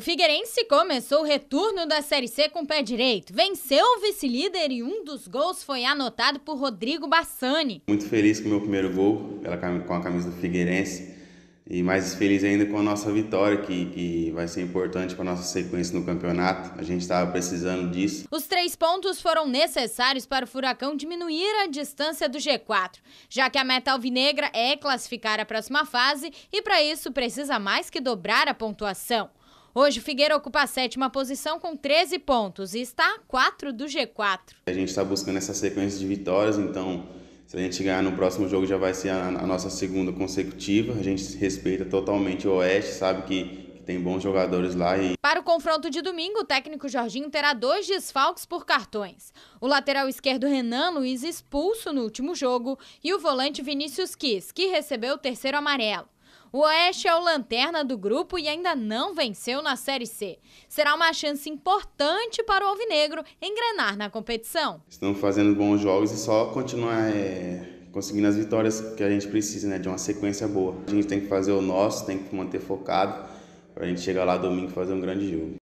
O Figueirense começou o retorno da Série C com o pé direito. Venceu o vice-líder e um dos gols foi anotado por Rodrigo Bassani. Muito feliz com o meu primeiro gol pela, com a camisa do Figueirense e mais feliz ainda com a nossa vitória, que, que vai ser importante para a nossa sequência no campeonato. A gente estava precisando disso. Os três pontos foram necessários para o Furacão diminuir a distância do G4, já que a meta alvinegra é classificar a próxima fase e para isso precisa mais que dobrar a pontuação. Hoje, o Figueira ocupa a sétima posição com 13 pontos e está a 4 do G4. A gente está buscando essa sequência de vitórias, então se a gente ganhar no próximo jogo já vai ser a, a nossa segunda consecutiva. A gente respeita totalmente o Oeste, sabe que tem bons jogadores lá. E... Para o confronto de domingo, o técnico Jorginho terá dois desfalques por cartões. O lateral esquerdo Renan Luiz expulso no último jogo e o volante Vinícius Quis, que recebeu o terceiro amarelo. O Oeste é o lanterna do grupo e ainda não venceu na Série C. Será uma chance importante para o Alvinegro engrenar na competição. Estamos fazendo bons jogos e só continuar é, conseguindo as vitórias que a gente precisa, né, de uma sequência boa. A gente tem que fazer o nosso, tem que manter focado para a gente chegar lá domingo e fazer um grande jogo.